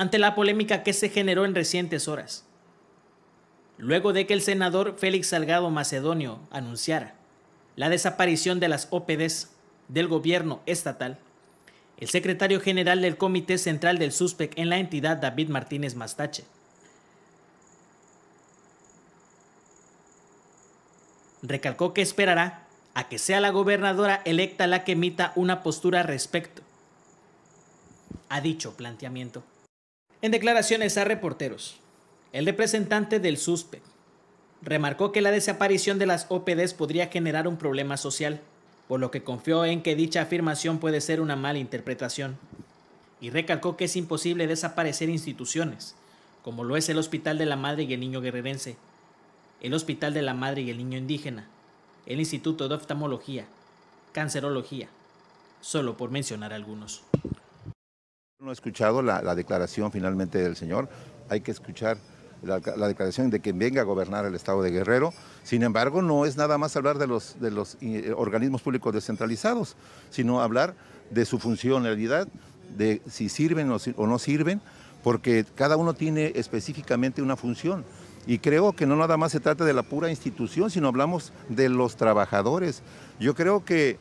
ante la polémica que se generó en recientes horas, luego de que el senador Félix Salgado Macedonio anunciara la desaparición de las OPDs del gobierno estatal, el secretario general del Comité Central del SUSPEC en la entidad, David Martínez Mastache, recalcó que esperará a que sea la gobernadora electa la que emita una postura respecto a dicho planteamiento. En declaraciones a reporteros, el representante del SUSPE remarcó que la desaparición de las OPDs podría generar un problema social, por lo que confió en que dicha afirmación puede ser una mala interpretación, y recalcó que es imposible desaparecer instituciones, como lo es el Hospital de la Madre y el Niño Guerrerense, el Hospital de la Madre y el Niño Indígena, el Instituto de Oftalmología, Cancerología, solo por mencionar algunos. No he escuchado la, declaración finalmente del señor. Hay que escuchar la, declaración de quien venga a gobernar el estado de Guerrero. Sin embargo, no es nada más hablar de los, de los eh, organismos públicos descentralizados, sino hablar de su funcionalidad, de si sirven o, no sirven, porque cada uno tiene específicamente una función. Y creo que no nada más se trata de la pura institución, sino hablamos de los trabajadores. Yo creo que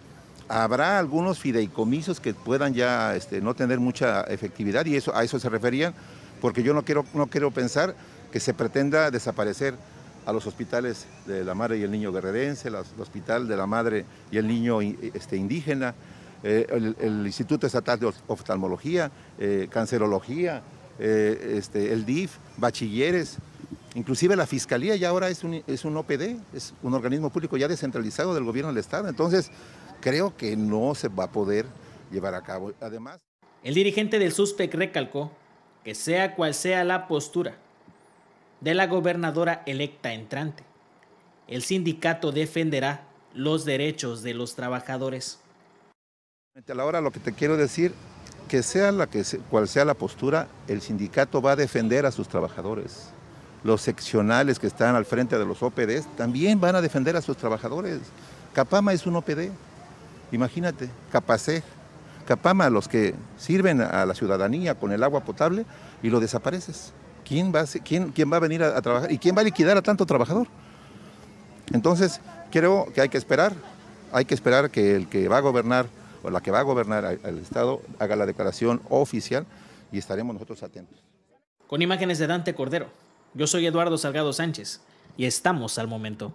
Habrá algunos fideicomisos que puedan ya este, no tener mucha efectividad y eso, a eso se referían, porque yo no quiero, no quiero pensar que se pretenda desaparecer a los hospitales de la madre y el niño guerrerense, el hospital de la madre y el niño eh, este, indígena, eh, el, Instituto Estatal de Oftalmología, eh, Cancerología, este, el DIF, bachilleres, inclusive la Fiscalía ya ahora es un, es un OPD, es un organismo público ya descentralizado del gobierno del Estado. Entonces, creo que no se va a poder llevar a cabo. Además, el dirigente del SUSPEC recalcó que sea cual sea la postura de la gobernadora electa entrante, el sindicato defenderá los derechos de los trabajadores. A la hora lo que te quiero decir, que sea la que cual sea la postura, el sindicato va a defender a sus trabajadores. Los seccionales que están al frente de los OPDs también van a defender a sus trabajadores. Capama es un OPD. Imagínate, Capacé, Capama, los que sirven a la ciudadanía con el agua potable y lo desapareces. ¿Quién va a, venir a, a trabajar? ¿Y quién va a liquidar a tanto trabajador? Entonces, creo que hay que esperar, hay que esperar que el que va a gobernar o la que va a gobernar al Estado haga la declaración oficial y estaremos nosotros atentos. Con imágenes de Dante Cordero, yo soy Eduardo Salgado Sánchez y estamos al momento.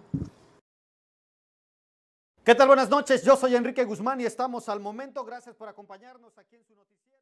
¿Qué tal? Buenas noches. Yo soy Enrique Guzmán y estamos al momento. Gracias por acompañarnos aquí en su noticia.